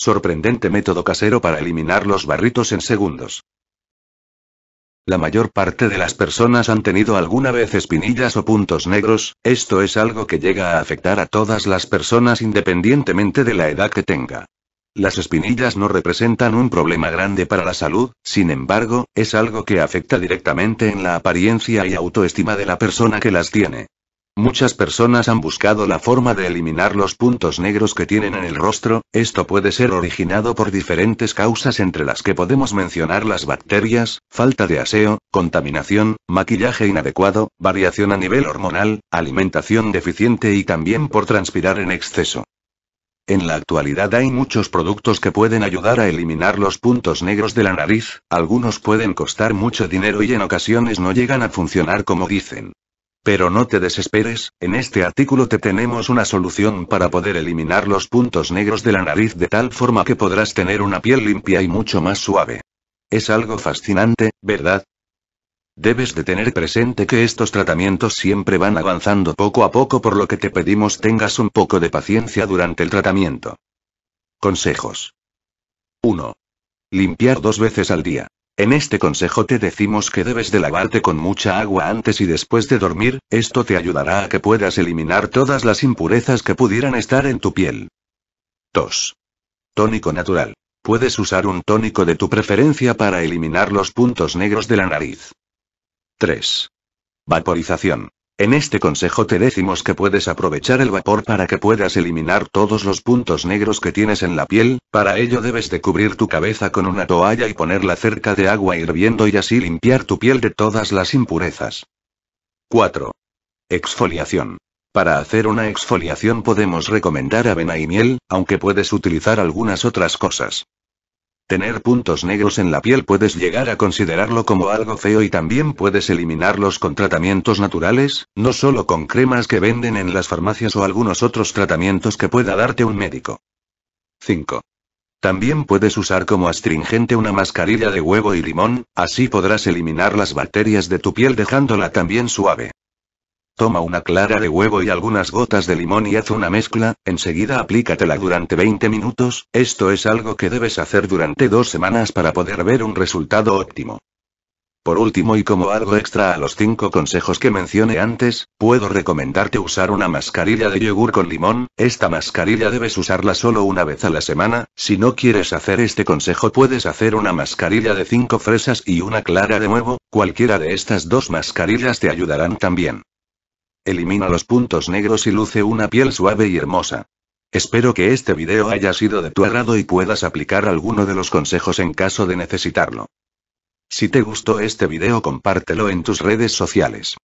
Sorprendente método casero para eliminar los barritos en segundos. La mayor parte de las personas han tenido alguna vez espinillas o puntos negros, esto es algo que llega a afectar a todas las personas independientemente de la edad que tenga. Las espinillas no representan un problema grande para la salud, sin embargo, es algo que afecta directamente en la apariencia y autoestima de la persona que las tiene. Muchas personas han buscado la forma de eliminar los puntos negros que tienen en el rostro, esto puede ser originado por diferentes causas entre las que podemos mencionar las bacterias, falta de aseo, contaminación, maquillaje inadecuado, variación a nivel hormonal, alimentación deficiente y también por transpirar en exceso. En la actualidad hay muchos productos que pueden ayudar a eliminar los puntos negros de la nariz, algunos pueden costar mucho dinero y en ocasiones no llegan a funcionar como dicen. Pero no te desesperes, en este artículo te tenemos una solución para poder eliminar los puntos negros de la nariz de tal forma que podrás tener una piel limpia y mucho más suave. Es algo fascinante, ¿verdad? Debes de tener presente que estos tratamientos siempre van avanzando poco a poco por lo que te pedimos tengas un poco de paciencia durante el tratamiento. Consejos. 1. Limpiar dos veces al día. En este consejo te decimos que debes de lavarte con mucha agua antes y después de dormir, esto te ayudará a que puedas eliminar todas las impurezas que pudieran estar en tu piel. 2. Tónico natural. Puedes usar un tónico de tu preferencia para eliminar los puntos negros de la nariz. 3. Vaporización. En este consejo te decimos que puedes aprovechar el vapor para que puedas eliminar todos los puntos negros que tienes en la piel, para ello debes de cubrir tu cabeza con una toalla y ponerla cerca de agua hirviendo y así limpiar tu piel de todas las impurezas. 4. Exfoliación. Para hacer una exfoliación podemos recomendar avena y miel, aunque puedes utilizar algunas otras cosas. Tener puntos negros en la piel puedes llegar a considerarlo como algo feo y también puedes eliminarlos con tratamientos naturales, no solo con cremas que venden en las farmacias o algunos otros tratamientos que pueda darte un médico. 5. También puedes usar como astringente una mascarilla de huevo y limón, así podrás eliminar las bacterias de tu piel dejándola también suave. Toma una clara de huevo y algunas gotas de limón y haz una mezcla, enseguida aplícatela durante 20 minutos, esto es algo que debes hacer durante dos semanas para poder ver un resultado óptimo. Por último y como algo extra a los 5 consejos que mencioné antes, puedo recomendarte usar una mascarilla de yogur con limón, esta mascarilla debes usarla solo una vez a la semana, si no quieres hacer este consejo puedes hacer una mascarilla de cinco fresas y una clara de huevo, cualquiera de estas dos mascarillas te ayudarán también. Elimina los puntos negros y luce una piel suave y hermosa. Espero que este video haya sido de tu agrado y puedas aplicar alguno de los consejos en caso de necesitarlo. Si te gustó este video compártelo en tus redes sociales.